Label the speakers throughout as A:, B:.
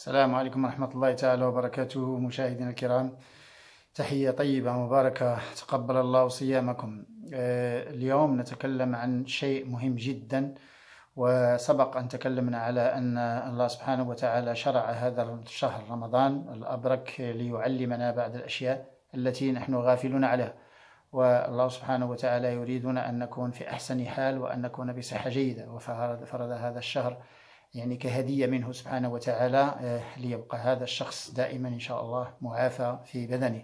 A: السلام عليكم ورحمة الله تعالى وبركاته مشاهدينا الكرام تحية طيبة مباركة تقبل الله صيامكم آه، اليوم نتكلم عن شيء مهم جدا وسبق أن تكلمنا على أن الله سبحانه وتعالى شرع هذا الشهر رمضان الأبرك ليعلمنا بعض الأشياء التي نحن غافلون عليها والله سبحانه وتعالى يريدنا أن نكون في أحسن حال وأن نكون بصحة جيدة وفرض هذا الشهر يعني كهدية منه سبحانه وتعالى آه، ليبقى هذا الشخص دائما إن شاء الله معافى في بدنه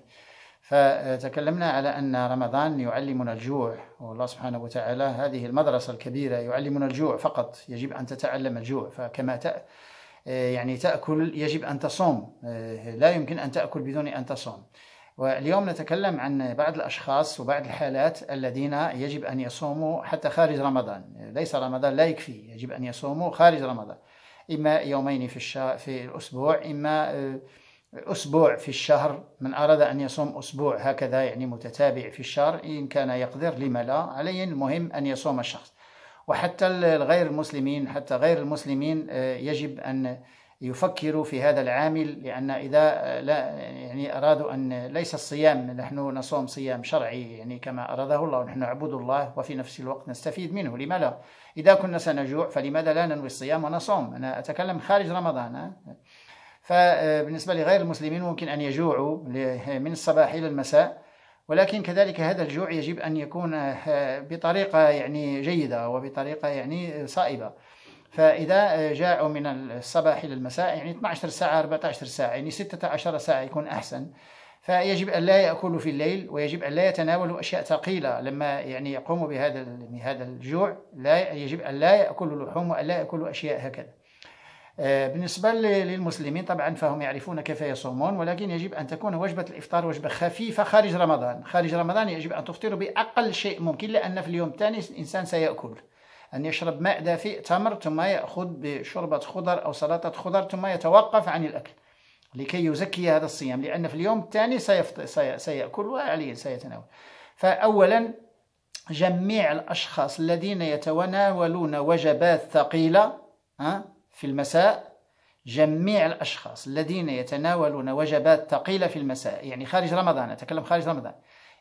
A: فتكلمنا على أن رمضان يعلمنا الجوع والله سبحانه وتعالى هذه المدرسة الكبيرة يعلمنا الجوع فقط يجب أن تتعلم الجوع فكما تأ آه، يعني تأكل يجب أن تصوم آه، لا يمكن أن تأكل بدون أن تصوم واليوم نتكلم عن بعض الأشخاص وبعض الحالات الذين يجب أن يصوموا حتى خارج رمضان ليس رمضان لا يكفي يجب أن يصوموا خارج رمضان إما يومين في, الش... في الأسبوع إما آه، أسبوع في الشهر من أراد أن يصوم أسبوع هكذا يعني متتابع في الشهر إن كان يقدر لما لا عليه المهم أن يصوم الشخص وحتى الغير المسلمين حتى غير المسلمين آه، يجب أن يفكروا في هذا العامل لأن إذا آه، لا يعني أرادوا أن ليس الصيام نحن نصوم صيام شرعي يعني كما أراده الله ونحن نعبد الله وفي نفس الوقت نستفيد منه لما لا إذا كنا سنجوع فلماذا لا ننوي الصيام ونصوم أنا أتكلم خارج رمضان آه. فبالنسبة آه، لغير المسلمين ممكن أن يجوعوا من الصباح إلى المساء ولكن كذلك هذا الجوع يجب أن يكون بطريقة يعني جيدة وبطريقة يعني صائبة فإذا جاعوا من الصباح إلى المساء يعني 12 ساعة 14 ساعة يعني 16 ساعة يكون أحسن فيجب أن لا يأكلوا في الليل ويجب أن لا يتناولوا أشياء ثقيلة لما يعني يقوموا بهذا بهذا الجوع لا يجب أن لا يأكلوا لحوم وأن لا يأكلوا أشياء هكذا آه، بالنسبة للمسلمين طبعا فهم يعرفون كيف يصومون ولكن يجب أن تكون وجبة الإفطار وجبة خفيفة خارج رمضان خارج رمضان يجب أن تفطروا بأقل شيء ممكن لأن في اليوم الثاني الإنسان سيأكل أن يشرب ماء دافئ تمر ثم يأخذ بشربة خضر أو سلطة خضر ثم يتوقف عن الأكل لكي يزكي هذا الصيام لأن في اليوم الثاني سيأكل وعليه سيتناول فأولا جميع الأشخاص الذين يتناولون وجبات ثقيلة في المساء جميع الأشخاص الذين يتناولون وجبات ثقيلة في المساء يعني خارج رمضان أتكلم خارج رمضان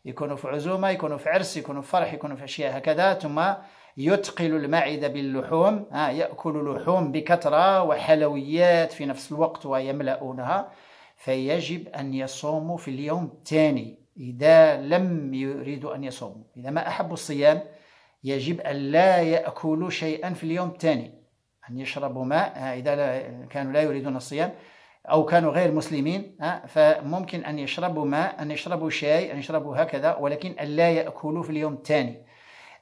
A: يكونوا في عزومة يكونوا في عرس يكونوا في فرح يكونوا في أشياء هكذا ثم يتقل المعدة باللحوم ها يأكل لحوم بكثرة وحلويات في نفس الوقت ويملؤونها فيجب أن يصوموا في اليوم الثاني إذا لم يريدوا أن يصوموا إذا ما أحبوا الصيام يجب أن لا يأكلوا شيئا في اليوم الثاني أن يشربوا ماء إذا كانوا لا يريدون الصيام أو كانوا غير مسلمين فممكن أن يشربوا ماء أن يشربوا شاي أن يشربوا هكذا ولكن أن لا يأكلوا في اليوم الثاني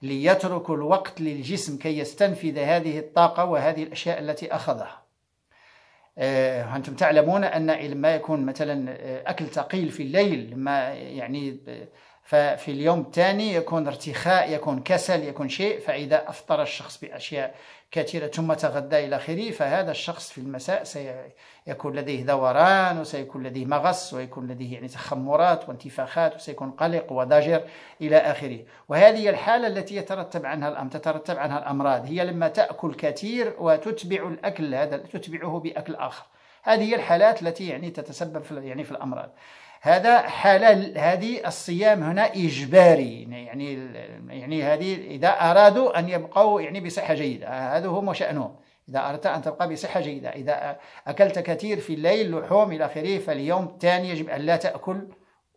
A: ليتركوا الوقت للجسم كي يستنفذ هذه الطاقة وهذه الأشياء التي أخذها آه، أنتم تعلمون أن ما يكون مثلا آه، أكل ثقيل في الليل لما يعني آه، ففي اليوم الثاني يكون ارتخاء يكون كسل يكون شيء فإذا أفطر الشخص بأشياء كثيرة ثم تغدى إلى آخره فهذا الشخص في المساء سيكون لديه دوران وسيكون لديه مغص ويكون لديه يعني تخمرات وانتفاخات وسيكون قلق وضجر إلى آخره وهذه هي الحالة التي يترتب عنها الأمر تترتب عنها الأمراض هي لما تأكل كثير وتتبع الأكل هذا تتبعه بأكل آخر هذه هي الحالات التي يعني تتسبب في يعني في الامراض هذا حالة هذه الصيام هنا إجباري يعني يعني هذه إذا أرادوا أن يبقوا يعني بصحة جيدة هذا هو شأنهم إذا أردت أن تبقى بصحة جيدة إذا أكلت كثير في الليل لحوم إلى آخره فاليوم الثاني يجب أن لا تأكل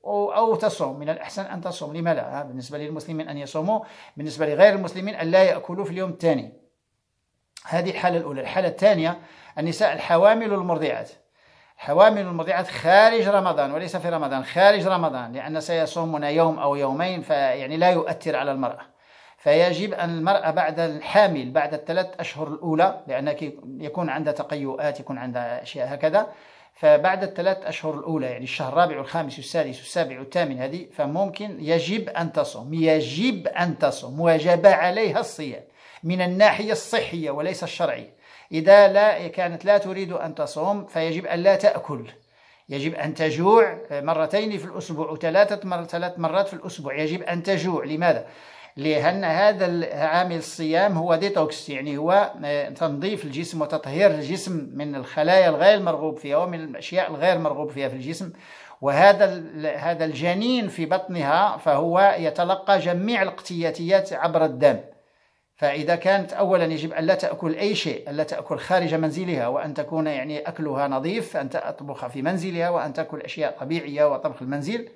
A: أو, تصوم من الأحسن أن تصوم لما لا بالنسبة للمسلمين أن يصوموا بالنسبة لغير المسلمين أن لا يأكلوا في اليوم الثاني هذه الحالة الأولى الحالة الثانية النساء الحوامل المرضعات حوامل المرضعات خارج رمضان وليس في رمضان خارج رمضان لأن سيصومون يوم أو يومين فيعني لا يؤثر على المرأة فيجب أن المرأة بعد الحامل بعد الثلاث أشهر الأولى لأن يكون عندها تقيؤات يكون عندها أشياء هكذا فبعد الثلاث أشهر الأولى يعني الشهر الرابع والخامس والسادس والسابع والثامن هذه فممكن يجب أن تصوم يجب أن تصوم وجب عليها الصيام من الناحية الصحية وليس الشرعية إذا لا كانت لا تريد أن تصوم فيجب أن لا تأكل يجب أن تجوع مرتين في الأسبوع وثلاثة مر... ثلاث مرات في الأسبوع يجب أن تجوع لماذا؟ لأن هذا عامل الصيام هو ديتوكس يعني هو آه، تنظيف الجسم وتطهير الجسم من الخلايا الغير مرغوب فيها ومن الأشياء الغير مرغوب فيها في الجسم وهذا هذا الجنين في بطنها فهو يتلقى جميع الاقتياتيات عبر الدم فإذا كانت أولا يجب أن لا تأكل أي شيء أن لا تأكل خارج منزلها وأن تكون يعني أكلها نظيف أن تطبخ في منزلها وأن تأكل أشياء طبيعية وطبخ المنزل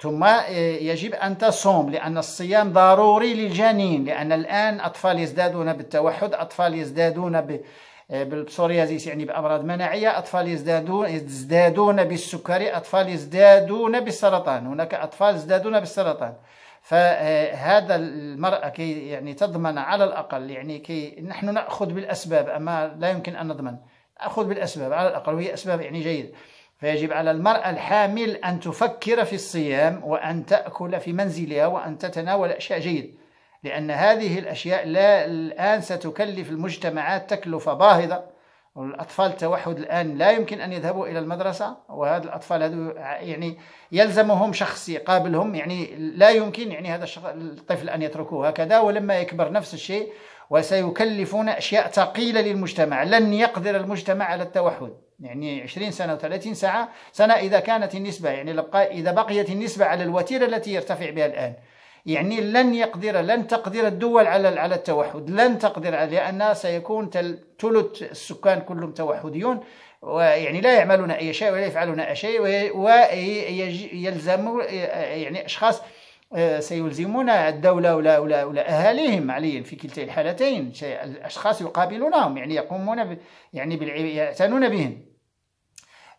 A: ثم آه، يجب أن تصوم لأن الصيام ضروري للجنين لأن الآن أطفال يزدادون بالتوحد أطفال يزدادون ب... آه، بالبسوريازيس يعني بأمراض مناعية أطفال يزدادون يزدادون بالسكري أطفال يزدادون بالسرطان هناك أطفال يزدادون بالسرطان فهذا المرأة كي يعني تضمن على الأقل يعني كي نحن نأخذ بالأسباب أما لا يمكن أن نضمن نأخذ بالأسباب على الأقل وهي أسباب يعني جيدة فيجب على المرأة الحامل أن تفكر في الصيام وأن تأكل في منزلها وأن تتناول أشياء جيدة لأن هذه الأشياء لا الآن ستكلف المجتمعات تكلفة باهظة والأطفال توحد الآن لا يمكن أن يذهبوا إلى المدرسة وهذا الأطفال هذو يعني يلزمهم شخص يقابلهم يعني لا يمكن يعني هذا الطفل أن يتركوه هكذا ولما يكبر نفس الشيء وسيكلفون أشياء ثقيلة للمجتمع لن يقدر المجتمع على التوحد يعني 20 سنة و30 ساعة سنة إذا كانت النسبة يعني إذا بقيت النسبة على الوتيرة التي يرتفع بها الآن يعني لن يقدر لن تقدر الدول على على التوحد لن تقدر على لان سيكون ثلث السكان كلهم توحديون ويعني لا يعملون اي شيء ولا يفعلون اي شيء ويلزم يعني اشخاص آه، سيلزمون الدولة ولا ولا ولا أهاليهم عليا في كلتا الحالتين الأشخاص يقابلونهم يعني يقومون يعني يعتنون بهم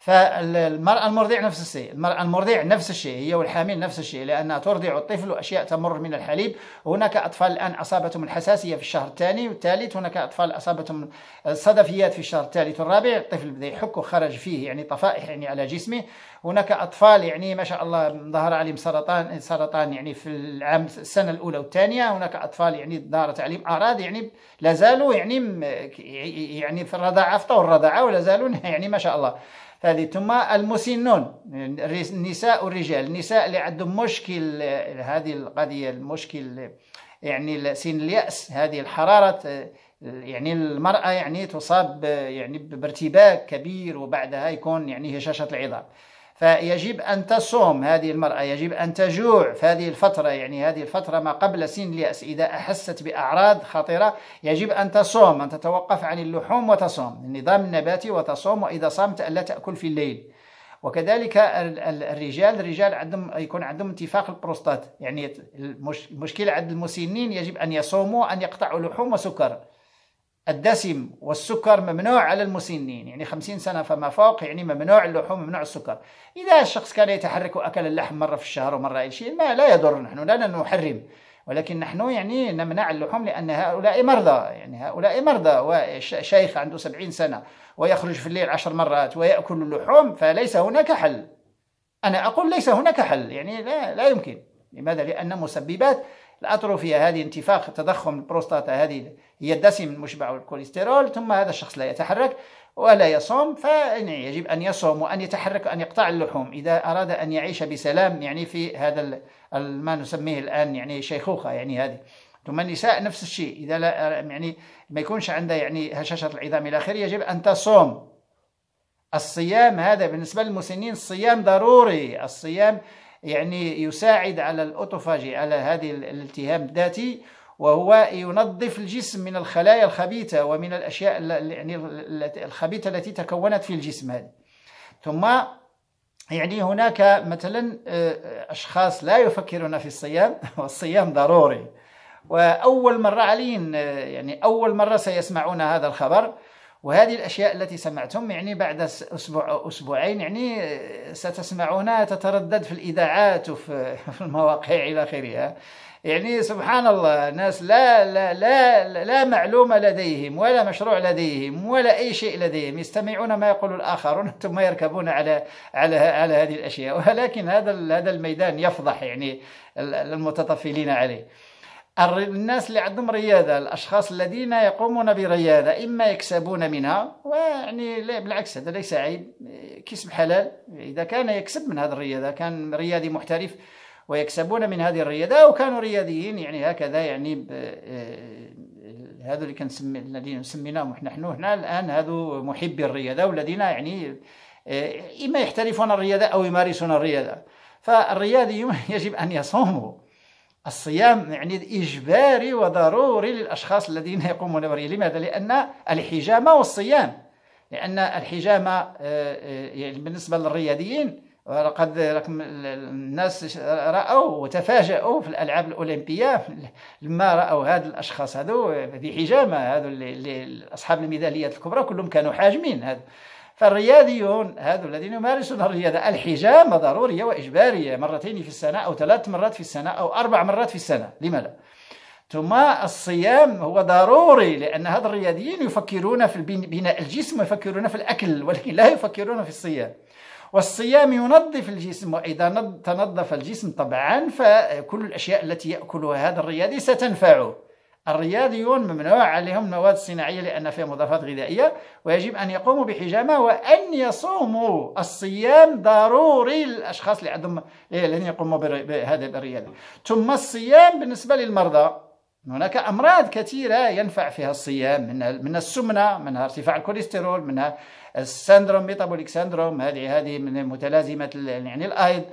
A: فالمرأة المرضع نفس الشيء المرأة المرضع نفس الشيء هي والحامل نفس الشيء لأنها ترضع الطفل وأشياء تمر من الحليب هناك أطفال الآن أصابتهم الحساسية في الشهر الثاني والثالث هناك أطفال أصابتهم الصدفيات في الشهر الثالث والرابع الطفل بدأ يحك وخرج فيه يعني طفائح يعني على جسمه هناك أطفال يعني ما شاء الله ظهر عليهم سرطان سرطان يعني في العام السنة الأولى والثانية هناك أطفال يعني دارت عليهم أعراض يعني لا زالوا يعني يعني في الرضاعة في طور الرضاعة ولا زالوا يعني ما شاء الله هذه ثم المسنون النساء والرجال النساء اللي عندهم مشكل هذه القضيه المشكل يعني سن الياس هذه الحراره يعني المراه يعني تصاب يعني بارتباك كبير وبعدها يكون يعني هشاشه العظام فيجب أن تصوم هذه المرأة يجب أن تجوع في هذه الفترة يعني هذه الفترة ما قبل سن اليأس إذا أحست بأعراض خطيرة يجب أن تصوم أن تتوقف عن اللحوم وتصوم النظام النباتي وتصوم وإذا صامت ألا تأكل في الليل وكذلك الرجال الرجال عندهم يكون عندهم انتفاخ البروستات يعني المشكله عند المسنين يجب ان يصوموا ان يقطعوا لحوم وسكر الدسم والسكر ممنوع على المسنين يعني خمسين سنة فما فوق يعني ممنوع اللحوم ممنوع السكر إذا الشخص كان يتحرك وأكل اللحم مرة في الشهر ومرة أي شيء ما لا يضر نحن لا نحرم ولكن نحن يعني نمنع اللحوم لأن هؤلاء مرضى يعني هؤلاء مرضى وشيخ عنده سبعين سنة ويخرج في الليل عشر مرات ويأكل اللحوم فليس هناك حل أنا أقول ليس هناك حل يعني لا, لا يمكن لماذا؟ لأن مسببات الاتروفيا هذه انتفاخ تضخم البروستاتا هذه هي الدسم المشبع والكوليسترول ثم هذا الشخص لا يتحرك ولا يصوم فيجب أن يصوم وأن يتحرك وأن يقطع اللحوم إذا أراد أن يعيش بسلام يعني في هذا ما نسميه الآن يعني شيخوخة يعني هذه ثم النساء نفس الشيء إذا لا يعني ما يكونش عندها يعني هشاشة العظام إلى آخره يجب أن تصوم الصيام هذا بالنسبة للمسنين الصيام ضروري الصيام يعني يساعد على الأوتوفاجي على هذه الالتهام الذاتي وهو ينظف الجسم من الخلايا الخبيثة ومن الأشياء يعني الخبيثة التي تكونت في الجسم هذه ثم يعني هناك مثلا آه، آه، أشخاص لا يفكرون في الصيام والصيام ضروري وأول مرة علين آه، يعني أول مرة سيسمعون هذا الخبر وهذه الأشياء التي سمعتم يعني بعد أسبوع أو أسبوعين يعني آه، ستسمعونها تتردد في الإذاعات وفي المواقع إلى آخرها يعني سبحان الله ناس لا لا لا لا معلومة لديهم ولا مشروع لديهم ولا أي شيء لديهم يستمعون ما يقول الآخرون ثم يركبون على على على هذه الأشياء ولكن هذا هذا الميدان يفضح يعني المتطفلين عليه الناس اللي عندهم رياده الاشخاص الذين يقومون برياده اما يكسبون منها ويعني بالعكس هذا ليس عيب كسب حلال اذا كان يكسب من هذه الرياده كان رياضي محترف ويكسبون من هذه الرياضه وكانوا رياضيين يعني هكذا يعني هذو اللي كنسمي الذين سميناهم نحن هنا الان هذو محبي الرياضه والذين يعني اما يحترفون الرياضه او يمارسون الرياضه فالريادي يجب ان يصوموا الصيام يعني إجباري وضروري للأشخاص الذين يقومون به لماذا؟ لأن الحجامة والصيام لأن الحجامة آه، آه، يعني بالنسبة للرياضيين ولقد الناس راوا وتفاجؤوا في الالعاب الاولمبيه لما راوا هاد الاشخاص هذو في حجامه هذو اصحاب الميداليات الكبرى كلهم كانوا حاجمين هذو فالرياضيون هذو الذين يمارسون الرياضة الحجامة ضرورية وإجبارية مرتين في السنة أو ثلاث مرات في السنة أو أربع مرات في السنة لما لا ثم الصيام هو ضروري لأن هذا الرياضيين يفكرون في بناء الجسم ويفكرون في الأكل ولكن لا يفكرون في الصيام والصيام ينظف الجسم وإذا تنظف الجسم طبعا فكل الأشياء التي يأكلها هذا الرياضي ستنفعه الرياضيون ممنوع عليهم مواد صناعية لأن فيها مضافات غذائية ويجب أن يقوموا بحجامة وأن يصوموا الصيام ضروري للأشخاص اللي عندهم الذين يقوموا بهذا الرياضة ثم الصيام بالنسبة للمرضى هناك أمراض كثيرة ينفع فيها الصيام من من السمنة منها ارتفاع الكوليسترول منها السندروم ميتابوليك سندروم هذه هذه من متلازمة يعني الأيض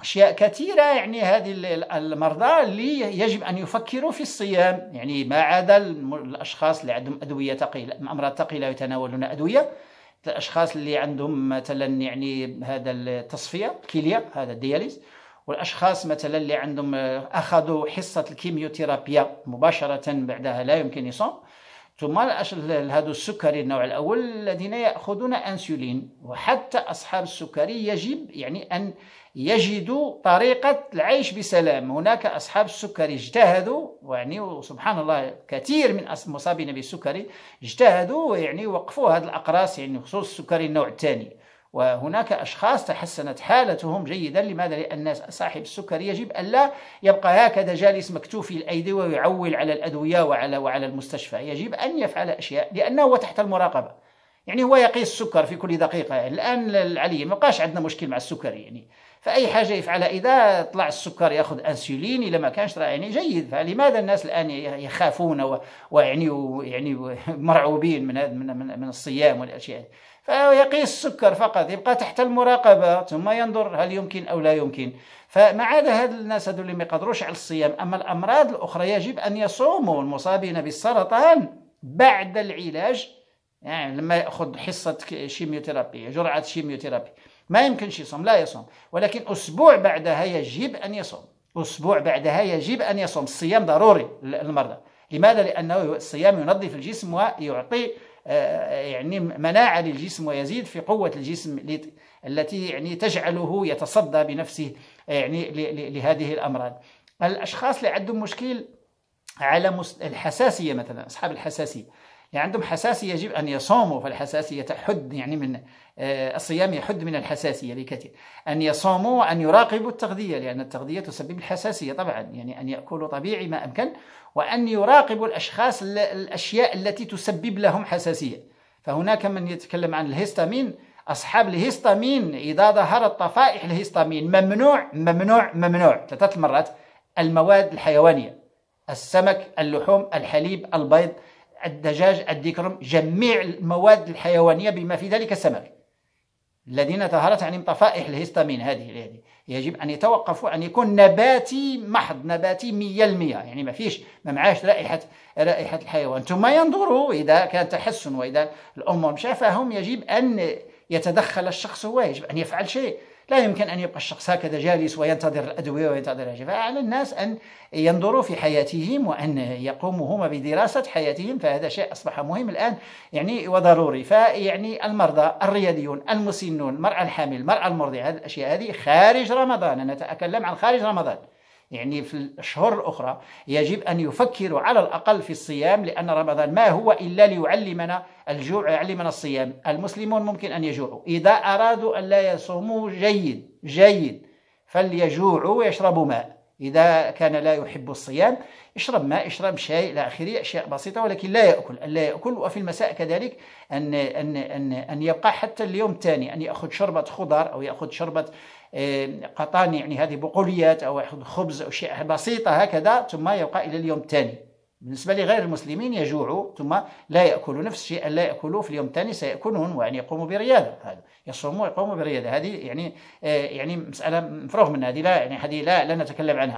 A: أشياء كثيرة يعني هذه المرضى اللي يجب أن يفكروا في الصيام يعني ما عدا الأشخاص اللي عندهم أدوية ثقيلة أمراض ثقيلة يتناولون أدوية الأشخاص اللي عندهم مثلا يعني هذا التصفية الكلية هذا الدياليز والاشخاص مثلا اللي عندهم آه، اخذوا حصه الكيميوثيرابيا مباشره بعدها لا يمكن يصوم ثم هذا السكري النوع الأول الذين يأخذون أنسولين وحتى أصحاب السكري يجب يعني أن يجدوا طريقة العيش بسلام هناك أصحاب السكري اجتهدوا ويعني وسبحان الله كثير من مصابين بالسكري اجتهدوا يعني وقفوا هذه الأقراص يعني خصوص السكري النوع الثاني وهناك أشخاص تحسنت حالتهم جيدا لماذا؟ لأن صاحب السكر يجب ألا يبقى هكذا جالس مكتوفي الأيدي ويعول على الأدوية وعلى وعلى المستشفى يجب أن يفعل أشياء لأنه هو تحت المراقبة يعني هو يقيس السكر في كل دقيقة يعني الآن العلي ما بقاش عندنا مشكل مع السكر يعني فأي حاجة يفعلها إذا طلع السكر يأخذ أنسولين إذا ما كانش يعني جيد فلماذا الناس الآن يخافون ويعني يعني مرعوبين من من من الصيام والأشياء فيقيس السكر فقط يبقى تحت المراقبة ثم ينظر هل يمكن أو لا يمكن فما عدا هاد الناس هذو اللي ما يقدروش على الصيام أما الأمراض الأخرى يجب أن يصوموا المصابين بالسرطان بعد العلاج يعني لما يأخذ حصة كيميوثيرابي جرعة كيميوثيرابي ما يمكنش يصوم لا يصوم ولكن أسبوع بعدها يجب أن يصوم أسبوع بعدها يجب أن يصوم الصيام ضروري للمرضى لماذا؟ لأنه الصيام ينظف الجسم ويعطي آه، آه، يعني مناعة للجسم ويزيد في قوة الجسم التي يعني تجعله يتصدى بنفسه آه، يعني لهذه الأمراض الأشخاص اللي عندهم مشكل على الحساسية مثلا أصحاب الحساسية يعني عندهم حساسية يجب أن يصوموا فالحساسية تحد يعني من آه، الصيام يحد من الحساسية لكثير أن يصوموا وأن يراقبوا التغذية لأن التغذية تسبب الحساسية طبعا يعني أن يأكلوا طبيعي ما أمكن وأن يراقبوا الأشخاص الأشياء التي تسبب لهم حساسية فهناك من يتكلم عن الهيستامين أصحاب الهيستامين إذا ظهرت طفائح الهيستامين ممنوع ممنوع ممنوع ثلاثة مرات المواد الحيوانية السمك اللحوم الحليب البيض الدجاج الديكرم جميع المواد الحيوانية بما في ذلك السمك الذين تظهرت عن طفائح الهيستامين هذه هذه يجب أن يتوقفوا أن يكون نباتي محض نباتي مية المية يعني ما فيش ما معاش رائحة رائحة الحيوان ثم ينظروا إذا كان تحسن وإذا الأمور مشى فهم يجب أن يتدخل الشخص هو يجب أن يفعل شيء لا يمكن أن يبقى الشخص هكذا جالس وينتظر الأدوية وينتظر العلاج على الناس أن ينظروا في حياتهم وأن يقوموا هما بدراسة حياتهم فهذا شيء أصبح مهم الآن يعني وضروري فيعني المرضى الرياضيون المسنون المرأة الحامل المرأة المرضعة هذه الأشياء هذه خارج رمضان أنا أتكلم عن خارج رمضان يعني في الأشهر الأخرى يجب أن يفكروا على الأقل في الصيام لأن رمضان ما هو إلا ليعلمنا الجوع يعلمنا الصيام المسلمون ممكن أن يجوعوا إذا أرادوا أن لا يصوموا جيد جيد فليجوعوا ويشربوا ماء إذا كان لا يحب الصيام اشرب ماء اشرب شاي إلى آخره أشياء بسيطة ولكن لا يأكل لا يأكل وفي المساء كذلك أن أن أن أن يبقى حتى اليوم الثاني أن يأخذ شربة خضار أو يأخذ شربة آه، قطان يعني هذه بقوليات أو يأخذ خبز أو شيء بسيطة هكذا ثم يبقى إلى اليوم الثاني بالنسبة لغير المسلمين يجوعوا ثم لا يأكلوا نفس الشيء لا يأكلوا في اليوم الثاني سيأكلون ويعني يقوموا برياضة هذا يصوموا يقوموا برياضة هذه يعني آه، يعني مسألة مفروغ منها هذه لا يعني هذه لا لا نتكلم عنها